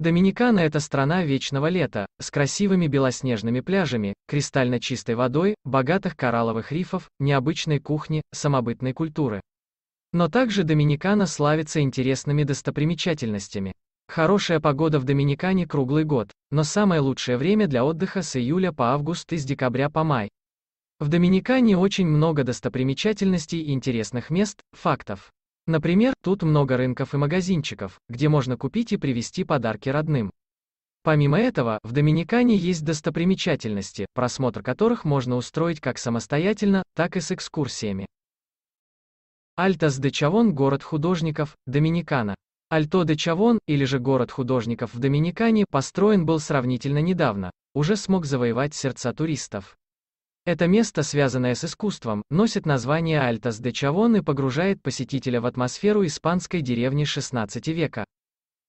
Доминикана – это страна вечного лета, с красивыми белоснежными пляжами, кристально чистой водой, богатых коралловых рифов, необычной кухни, самобытной культуры. Но также Доминикана славится интересными достопримечательностями. Хорошая погода в Доминикане круглый год, но самое лучшее время для отдыха с июля по август и с декабря по май. В Доминикане очень много достопримечательностей и интересных мест, фактов. Например, тут много рынков и магазинчиков, где можно купить и привезти подарки родным. Помимо этого, в Доминикане есть достопримечательности, просмотр которых можно устроить как самостоятельно, так и с экскурсиями. Альтас де Чавон – город художников, Доминикана. Альто де Чавон, или же город художников в Доминикане, построен был сравнительно недавно, уже смог завоевать сердца туристов. Это место, связанное с искусством, носит название Альтас де Чавон и погружает посетителя в атмосферу испанской деревни XVI века.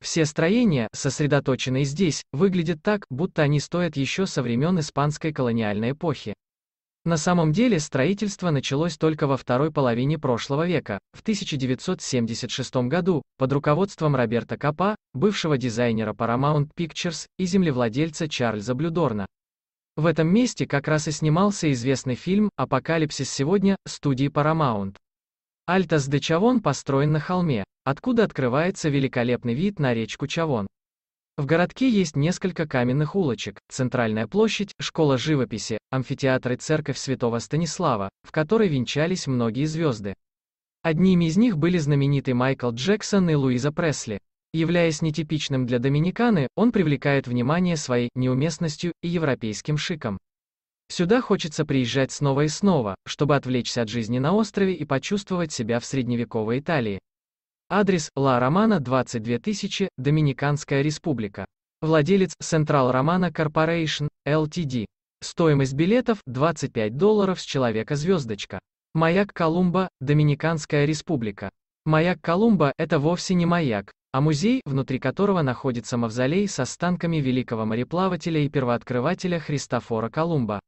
Все строения, сосредоточенные здесь, выглядят так, будто они стоят еще со времен испанской колониальной эпохи. На самом деле строительство началось только во второй половине прошлого века, в 1976 году, под руководством Роберта Капа, бывшего дизайнера Paramount Pictures и землевладельца Чарльза Блюдорна. В этом месте как раз и снимался известный фильм «Апокалипсис сегодня» студии Paramount. Альтас де Чавон построен на холме, откуда открывается великолепный вид на речку Чавон. В городке есть несколько каменных улочек, центральная площадь, школа живописи, амфитеатр и церковь святого Станислава, в которой венчались многие звезды. Одними из них были знаменитый Майкл Джексон и Луиза Пресли. Являясь нетипичным для Доминиканы, он привлекает внимание своей неуместностью и европейским шиком. Сюда хочется приезжать снова и снова, чтобы отвлечься от жизни на острове и почувствовать себя в средневековой Италии. Адрес Ла Романа 22000, Доминиканская республика. Владелец Central Romana Corporation, LTD. Стоимость билетов 25 долларов с человека звездочка. Маяк Колумба, Доминиканская республика. Маяк Колумба – это вовсе не маяк, а музей, внутри которого находится мавзолей с останками великого мореплавателя и первооткрывателя Христофора Колумба.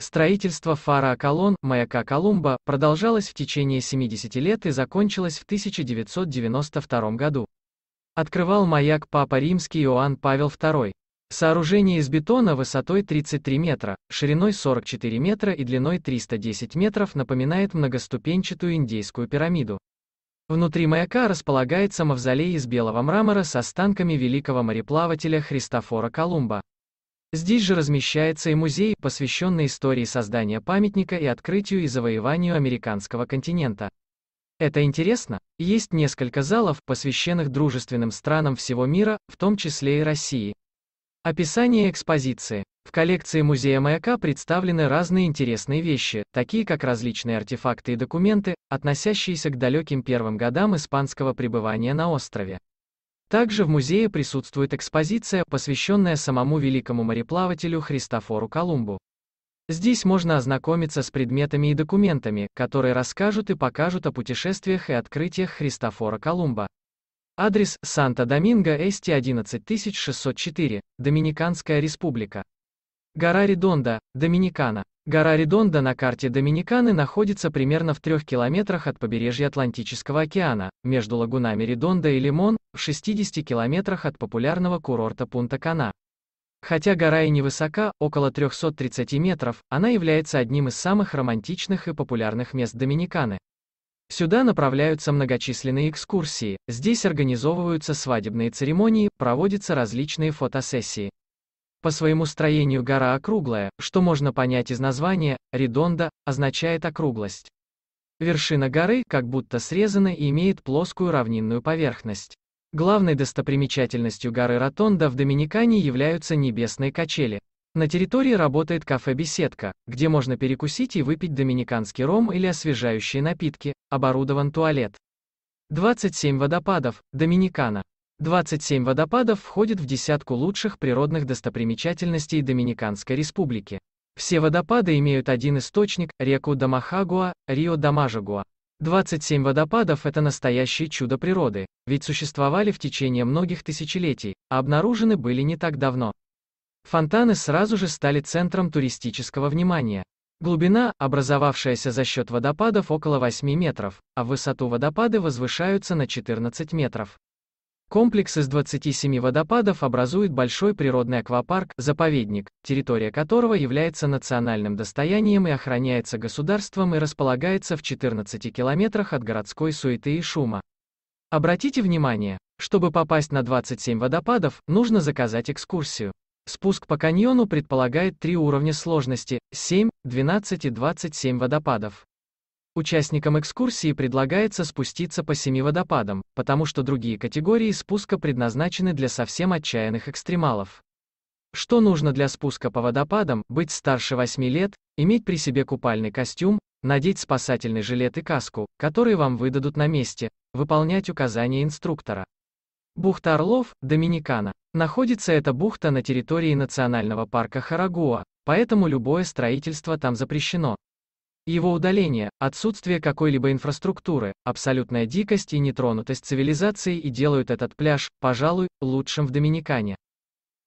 Строительство фара Колон, маяка Колумба, продолжалось в течение 70 лет и закончилось в 1992 году. Открывал маяк Папа Римский Иоанн Павел II. Сооружение из бетона высотой 33 метра, шириной 44 метра и длиной 310 метров напоминает многоступенчатую индейскую пирамиду. Внутри маяка располагается мавзолей из белого мрамора с останками великого мореплавателя Христофора Колумба. Здесь же размещается и музей, посвященный истории создания памятника и открытию и завоеванию американского континента. Это интересно. Есть несколько залов, посвященных дружественным странам всего мира, в том числе и России. Описание экспозиции. В коллекции музея маяка представлены разные интересные вещи, такие как различные артефакты и документы, относящиеся к далеким первым годам испанского пребывания на острове. Также в музее присутствует экспозиция, посвященная самому великому мореплавателю Христофору Колумбу. Здесь можно ознакомиться с предметами и документами, которые расскажут и покажут о путешествиях и открытиях Христофора Колумба. Адрес Санта-Доминго Эсти 11604, Доминиканская республика. Гора Редонда, Доминикана. Гора Редонда на карте Доминиканы находится примерно в трех километрах от побережья Атлантического океана, между лагунами Редонда и Лимон, в 60 километрах от популярного курорта Пунта-Кана. Хотя гора и невысока, около 330 метров, она является одним из самых романтичных и популярных мест Доминиканы. Сюда направляются многочисленные экскурсии, здесь организовываются свадебные церемонии, проводятся различные фотосессии. По своему строению гора округлая, что можно понять из названия, редонда, означает округлость. Вершина горы как будто срезана и имеет плоскую равнинную поверхность. Главной достопримечательностью горы Ротонда в Доминикане являются небесные качели. На территории работает кафе-беседка, где можно перекусить и выпить доминиканский ром или освежающие напитки, оборудован туалет. 27 водопадов, Доминикана. 27 водопадов входит в десятку лучших природных достопримечательностей Доминиканской Республики. Все водопады имеют один источник – реку Дамахагуа, Рио Дамажагуа. 27 водопадов – это настоящее чудо природы, ведь существовали в течение многих тысячелетий, а обнаружены были не так давно. Фонтаны сразу же стали центром туристического внимания. Глубина, образовавшаяся за счет водопадов около 8 метров, а в высоту водопады возвышаются на 14 метров. Комплекс из 27 водопадов образует большой природный аквапарк, заповедник, территория которого является национальным достоянием и охраняется государством и располагается в 14 километрах от городской суеты и шума. Обратите внимание, чтобы попасть на 27 водопадов, нужно заказать экскурсию. Спуск по каньону предполагает три уровня сложности – 7, 12 и 27 водопадов. Участникам экскурсии предлагается спуститься по семи водопадам, потому что другие категории спуска предназначены для совсем отчаянных экстремалов. Что нужно для спуска по водопадам? Быть старше 8 лет, иметь при себе купальный костюм, надеть спасательный жилет и каску, которые вам выдадут на месте, выполнять указания инструктора. Бухта Орлов, Доминикана. Находится эта бухта на территории национального парка Харагуа, поэтому любое строительство там запрещено. Его удаление, отсутствие какой-либо инфраструктуры, абсолютная дикость и нетронутость цивилизации и делают этот пляж, пожалуй, лучшим в Доминикане.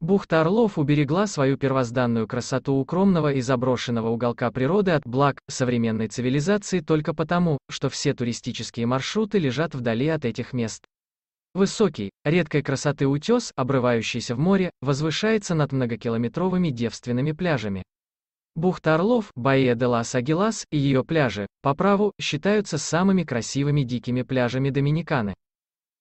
Бухта Орлов уберегла свою первозданную красоту укромного и заброшенного уголка природы от благ современной цивилизации только потому, что все туристические маршруты лежат вдали от этих мест. Высокий, редкой красоты утес, обрывающийся в море, возвышается над многокилометровыми девственными пляжами. Бухта Орлов, Баия де лас Агилас и ее пляжи, по праву, считаются самыми красивыми дикими пляжами Доминиканы.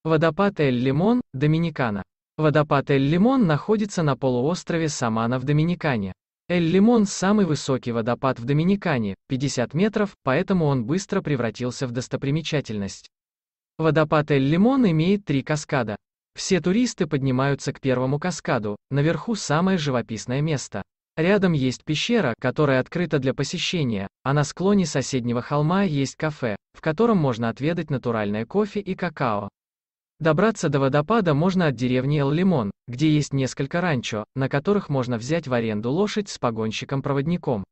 Водопад Эль-Лимон, Доминикана. Водопад Эль-Лимон находится на полуострове Самана в Доминикане. Эль-Лимон – самый высокий водопад в Доминикане, 50 метров, поэтому он быстро превратился в достопримечательность. Водопад Эль-Лимон имеет три каскада. Все туристы поднимаются к первому каскаду, наверху самое живописное место. Рядом есть пещера, которая открыта для посещения, а на склоне соседнего холма есть кафе, в котором можно отведать натуральное кофе и какао. Добраться до водопада можно от деревни Эл-Лимон, где есть несколько ранчо, на которых можно взять в аренду лошадь с погонщиком-проводником.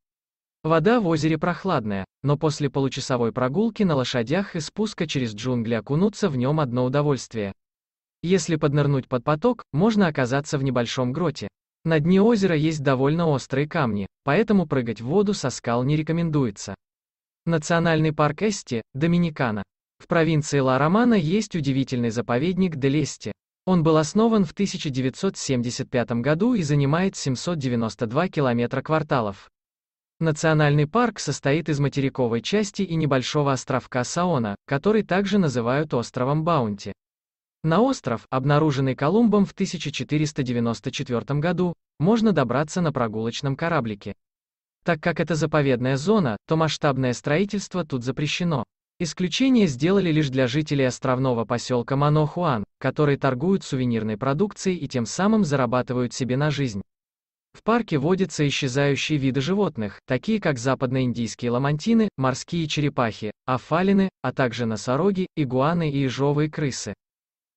Вода в озере прохладная, но после получасовой прогулки на лошадях и спуска через джунгли окунуться в нем одно удовольствие. Если поднырнуть под поток, можно оказаться в небольшом гроте. На дне озера есть довольно острые камни, поэтому прыгать в воду со скал не рекомендуется. Национальный парк Эсте, Доминикана. В провинции Ла-Романа есть удивительный заповедник Делести. Он был основан в 1975 году и занимает 792 километра кварталов. Национальный парк состоит из материковой части и небольшого островка Саона, который также называют островом Баунти. На остров, обнаруженный Колумбом в 1494 году, можно добраться на прогулочном кораблике. Так как это заповедная зона, то масштабное строительство тут запрещено. Исключение сделали лишь для жителей островного поселка Манохуан, которые торгуют сувенирной продукцией и тем самым зарабатывают себе на жизнь. В парке водятся исчезающие виды животных, такие как западноиндийские ламантины, морские черепахи, афалины, а также носороги, игуаны и ежовые крысы.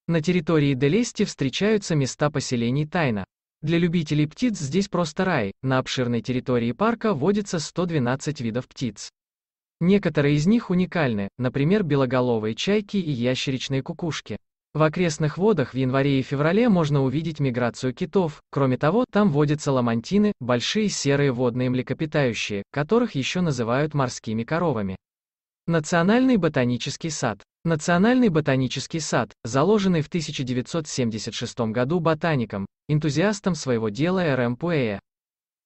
На территории Делести встречаются места поселений тайна. Для любителей птиц здесь просто рай, на обширной территории парка водится 112 видов птиц. Некоторые из них уникальны, например, белоголовые чайки и ящеричные кукушки. В окрестных водах в январе и феврале можно увидеть миграцию китов, кроме того, там водятся ламантины, большие серые водные млекопитающие, которых еще называют морскими коровами. Национальный ботанический сад. Национальный ботанический сад, заложенный в 1976 году ботаником, энтузиастом своего дела Р.М. Пуэя.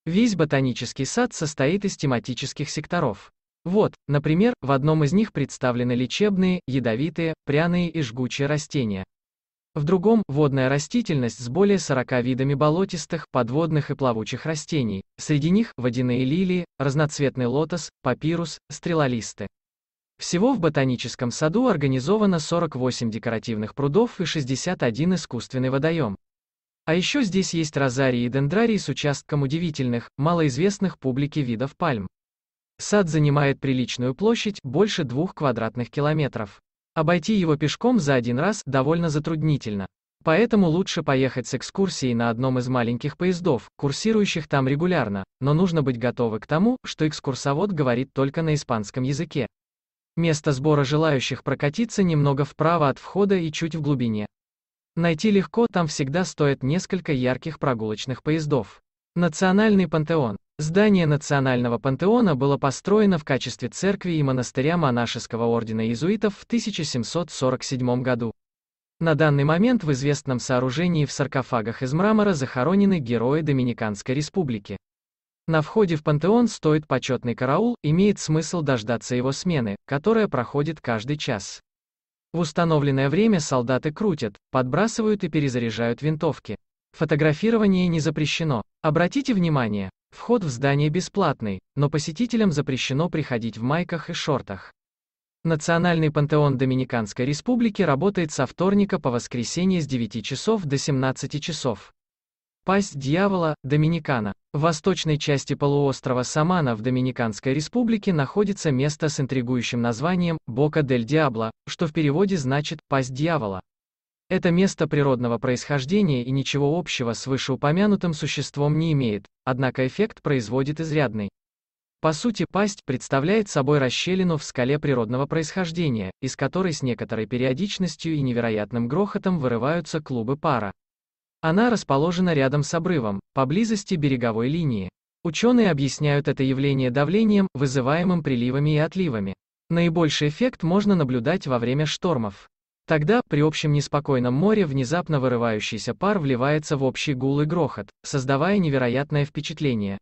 Весь ботанический сад состоит из тематических секторов. Вот, например, в одном из них представлены лечебные, ядовитые, пряные и жгучие растения. В другом – водная растительность с более 40 видами болотистых, подводных и плавучих растений, среди них – водяные лилии, разноцветный лотос, папирус, стрелолисты. Всего в ботаническом саду организовано 48 декоративных прудов и 61 искусственный водоем. А еще здесь есть розарии и дендрарии с участком удивительных, малоизвестных публике видов пальм. Сад занимает приличную площадь, больше двух квадратных километров. Обойти его пешком за один раз довольно затруднительно. Поэтому лучше поехать с экскурсией на одном из маленьких поездов, курсирующих там регулярно, но нужно быть готовы к тому, что экскурсовод говорит только на испанском языке. Место сбора желающих прокатиться немного вправо от входа и чуть в глубине. Найти легко, там всегда стоит несколько ярких прогулочных поездов. Национальный пантеон. Здание Национального пантеона было построено в качестве церкви и монастыря монашеского ордена иезуитов в 1747 году. На данный момент в известном сооружении в саркофагах из мрамора захоронены герои Доминиканской республики. На входе в пантеон стоит почетный караул, имеет смысл дождаться его смены, которая проходит каждый час. В установленное время солдаты крутят, подбрасывают и перезаряжают винтовки. Фотографирование не запрещено. Обратите внимание, вход в здание бесплатный, но посетителям запрещено приходить в майках и шортах. Национальный пантеон Доминиканской Республики работает со вторника по воскресенье с 9 часов до 17 часов. Пасть дьявола, Доминикана. В восточной части полуострова Самана в Доминиканской республике находится место с интригующим названием «Бока дель Диабло», что в переводе значит «пасть дьявола». Это место природного происхождения и ничего общего с вышеупомянутым существом не имеет, однако эффект производит изрядный. По сути, пасть представляет собой расщелину в скале природного происхождения, из которой с некоторой периодичностью и невероятным грохотом вырываются клубы пара. Она расположена рядом с обрывом, поблизости береговой линии. Ученые объясняют это явление давлением, вызываемым приливами и отливами. Наибольший эффект можно наблюдать во время штормов. Тогда, при общем неспокойном море, внезапно вырывающийся пар вливается в общий гул и грохот, создавая невероятное впечатление.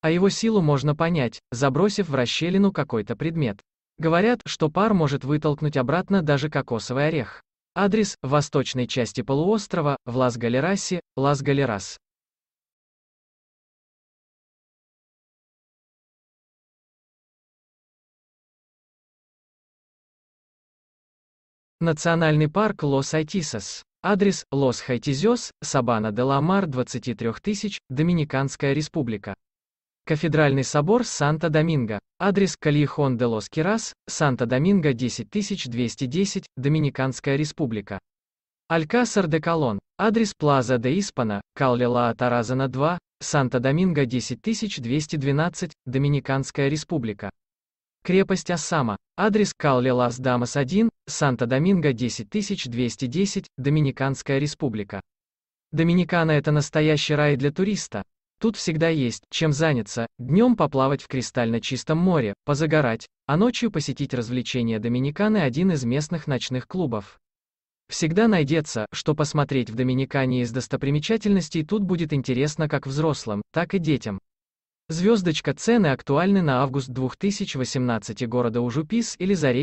А его силу можно понять, забросив в расщелину какой-то предмет. Говорят, что пар может вытолкнуть обратно даже кокосовый орех. Адрес – восточной части полуострова, в Лас-Галерасе, Лас-Галерас. Национальный парк Лос-Айтисос. Адрес – Лос-Хайтизёс, ламар мар 23 тысяч, Доминиканская республика. Кафедральный собор Санта-Доминго. Адрес Кальехон де Лос Кирас, Санта-Доминго 10210, Доминиканская республика. Алькасар де Колон. Адрес Плаза де Испана, Каллила Таразана 2, Санта-Доминго 10212, Доминиканская республика. Крепость Ассама, Адрес Каллилас Дамас 1, Санта-Доминго 10210, Доминиканская республика. Доминикана это настоящий рай для туриста. Тут всегда есть, чем заняться, днем поплавать в кристально чистом море, позагорать, а ночью посетить развлечения Доминиканы один из местных ночных клубов. Всегда найдется, что посмотреть в Доминикане из достопримечательностей тут будет интересно как взрослым, так и детям. Звездочка цены актуальны на август 2018 города Ужупис или Заречь.